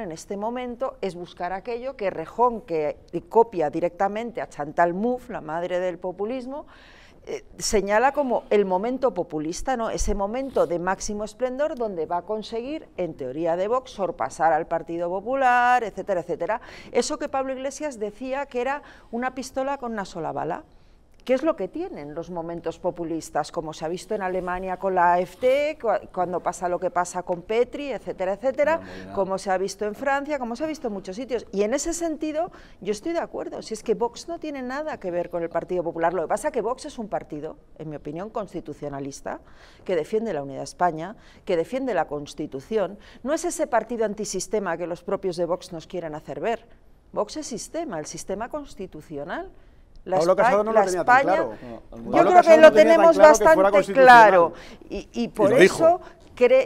en este momento es buscar aquello que Rejón, que copia directamente a Chantal Mouffe, la madre del populismo, eh, señala como el momento populista, ¿no? ese momento de máximo esplendor donde va a conseguir, en teoría de Vox, sorpasar al Partido Popular, etcétera, etcétera. Eso que Pablo Iglesias decía que era una pistola con una sola bala. ¿Qué es lo que tienen los momentos populistas, como se ha visto en Alemania con la AFT, cuando pasa lo que pasa con Petri, etcétera, etcétera, como se ha visto en Francia, como se ha visto en muchos sitios? Y en ese sentido yo estoy de acuerdo, si es que Vox no tiene nada que ver con el Partido Popular, lo que pasa es que Vox es un partido, en mi opinión, constitucionalista, que defiende la unidad de España, que defiende la Constitución, no es ese partido antisistema que los propios de Vox nos quieren hacer ver, Vox es sistema, el sistema constitucional, la yo creo que lo tenemos bastante claro. Y, por eso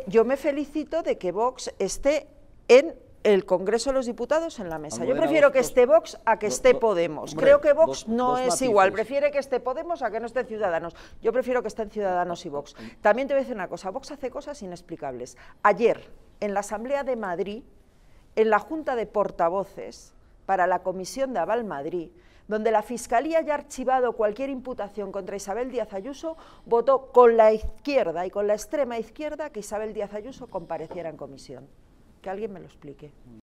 yo me felicito de que Vox esté en el Congreso de los Diputados en la mesa. yo prefiero que esté Vox a que esté Podemos. Creo que Vox no es igual. Prefiere que esté Podemos a que no esté Ciudadanos. Yo prefiero que estén Ciudadanos y Vox. También te voy a decir una cosa. Vox hace cosas inexplicables. Ayer, en la Asamblea de Madrid, en la Junta de Portavoces, para la Comisión de Aval Madrid, donde la Fiscalía haya archivado cualquier imputación contra Isabel Díaz Ayuso, votó con la izquierda y con la extrema izquierda que Isabel Díaz Ayuso compareciera en comisión. Que alguien me lo explique.